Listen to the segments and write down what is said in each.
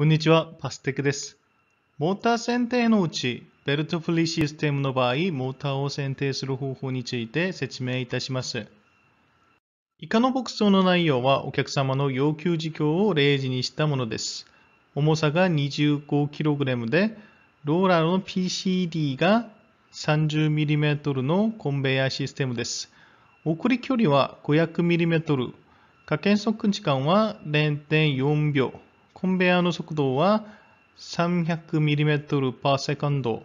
こんにちは、パステクです。モーター選定のうち、ベルトフリーシステムの場合、モーターを選定する方法について説明いたします。以下の牧草の内容は、お客様の要求事項を例示にしたものです。重さが 25kg で、ローラーの PCD が 30mm のコンベヤーシステムです。送り距離は 500mm、加減速時間は0.4秒。コンベヤーの速度は 300mm/s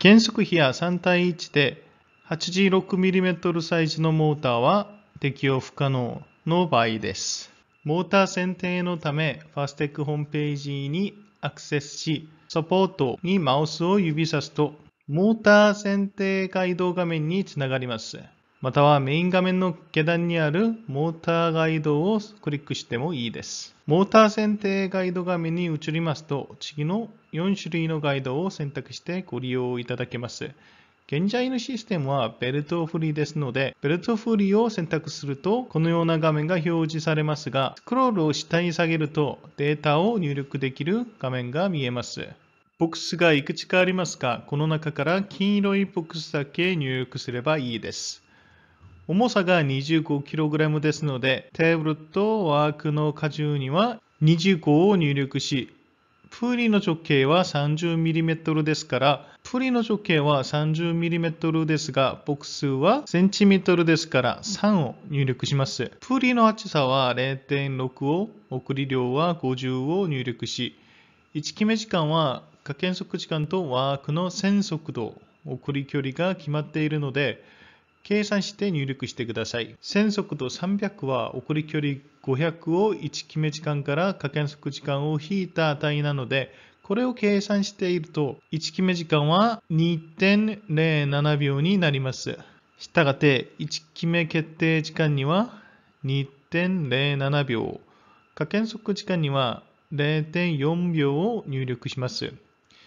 減速比や3対1で 86mm サイズのモーターは適用不可能の場合です。モーター選定のため、ファステックホームページにアクセスし、サポートにマウスを指さすと、モーター選定ガイド画面につながります。またはメイン画面の下段にあるモーターガイドをクリックしてもいいです。モーター選定ガイド画面に移りますと、次の4種類のガイドを選択してご利用いただけます。現在のシステムはベルトフリーですので、ベルトフリーを選択すると、このような画面が表示されますが、スクロールを下に下げると、データを入力できる画面が見えます。ボックスがいくつかありますが、この中から黄色いボックスだけ入力すればいいです。重さが 25kg ですので、テーブルとワークの荷重には25を入力し、プリの直径は 30mm ですから、プリの直径は 30mm ですが、ボックスは cm ですから3を入力します。プリの厚さは0.6を、送り量は50を入力し、1決め時間は加減速時間とワークの線速度、送り距離が決まっているので、計算して入力してください。線速度300は送り距離500を1決め時間から加減速時間を引いた値なので、これを計算していると、1決め時間は2.07秒になります。したがって、1決め決定時間には2.07秒、加減速時間には0.4秒を入力します。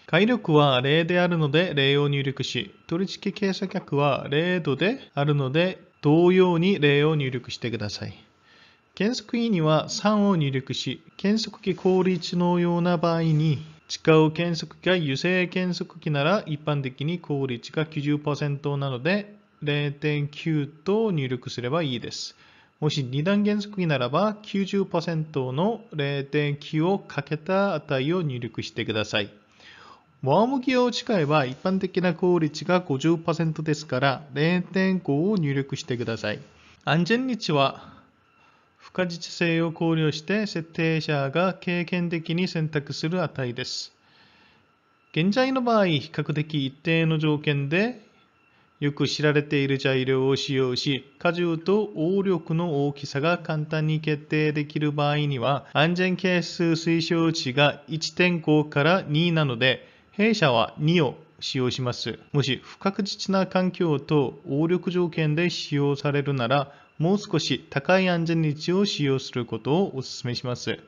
解力は0であるので0を入力し、取引計算傾斜は0度であるので、同様に0を入力してください。検索員には3を入力し、検索器効率のような場合に、使う検索機が油性検索機なら一般的に効率が90%なので0.9と入力すればいいです。もし2段原則にならば90%の0.9をかけた値を入力してください。仰向けを誓えば一般的な効率が50%ですから0.5を入力してください。安全率は不可実性を考慮して設定者が経験的に選択する値です。現在の場合、比較的一定の条件でよく知られている材料を使用し、荷重と応力の大きさが簡単に決定できる場合には、安全係数推奨値が1.5から2なので、弊社は2を使用します。もし不確実な環境と応力条件で使用されるなら、もう少し高い安全率を使用することをお勧めします。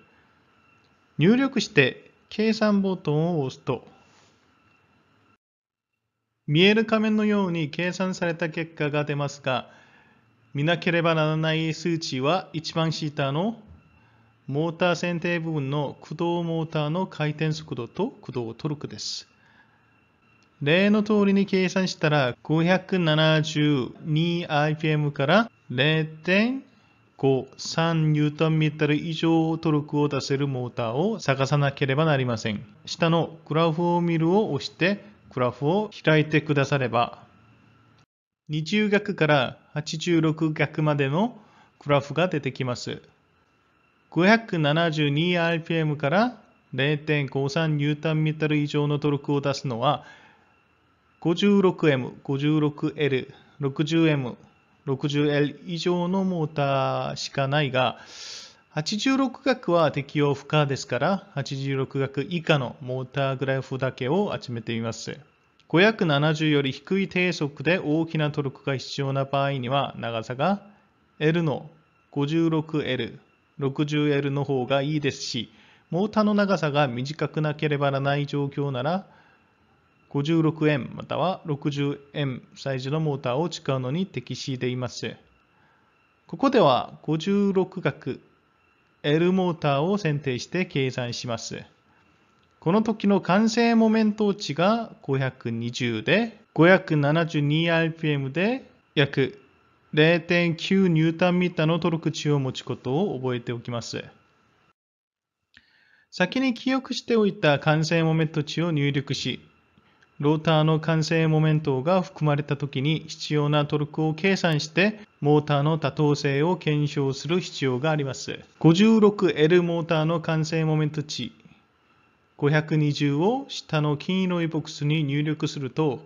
入力して計算ボタンを押すと、見える仮面のように計算された結果が出ますが、見なければならない数値は一番下のモーター選定部分の駆動モーターの回転速度と駆動トルクです。例の通りに計算したら 572rpm から0.53 Nm 以上トルクを出せるモーターを探さなければなりません。下のグラフを見るを押してグラフを開いてくだされば20学から86学までのグラフが出てきます。572rpm から0.53ニュータンル以上のトルクを出すのは 56M、56L、60M、60L 以上のモーターしかないが86学は適用不可ですから86学以下のモーターグラフだけを集めています。570より低い低速で大きなトルクが必要な場合には長さが L の 56L 60L の方がいいですし、モーターの長さが短くなければならない状況なら、56円または60円サイズのモーターを使うのに適しています。ここでは56角 L モーターを選定して計算します。この時の完成モメント値が520で、572rpm で約0.9ニュータンミターのトルク値を持つことを覚えておきます。先に記憶しておいた完成モメント値を入力し、ローターの完成モメントが含まれた時に必要なトルクを計算して、モーターの多等性を検証する必要があります。56L モーターの完成モメント値520を下の金色いボックスに入力すると、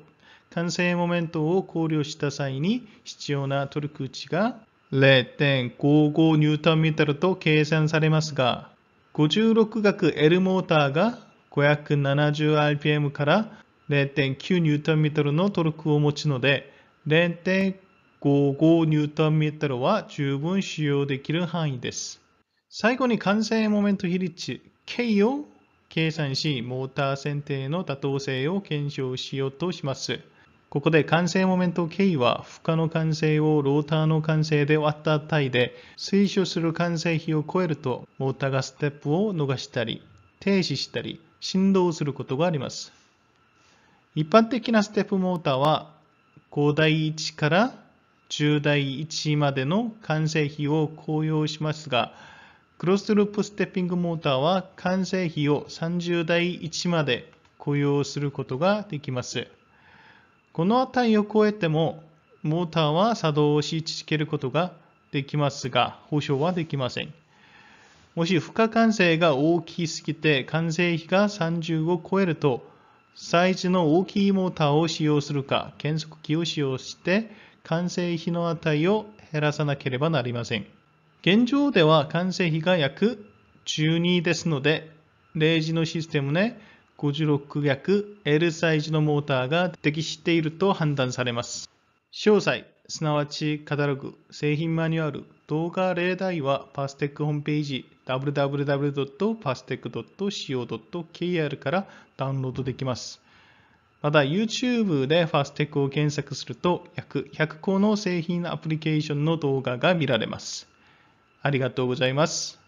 完成モメントを考慮した際に必要なトルク値が0.55ニュートンメートルと計算されますが、56学 L モーターが 570rpm から0.9ニューンメルのトルクを持つので、0.55ニューンメルは十分使用できる範囲です。最後に完成モメント比率 K を計算し、モーター選定の妥当性を検証しようとします。ここで完成モメント K は負荷の完成をローターの完成で割った値で推奨する完成比を超えるとモーターがステップを逃したり停止したり振動することがあります。一般的なステップモーターは5台1から10台1までの完成比を高用しますがクロスループステッピングモーターは完成比を30台1まで雇用することができます。この値を超えても、モーターは作動し続けることができますが、保証はできません。もし付加完成が大きすぎて完成比が30を超えると、サイズの大きいモーターを使用するか、検測器を使用して完成比の値を減らさなければなりません。現状では完成比が約12ですので、0時のシステムで、ね、56脈 L サイズのモーターが適していると判断されます。詳細、すなわちカタログ、製品マニュアル、動画例題はパステックホームページ w w w p a s t e c c o k r からダウンロードできます。また YouTube で FastTech を検索すると約100個の製品アプリケーションの動画が見られます。ありがとうございます。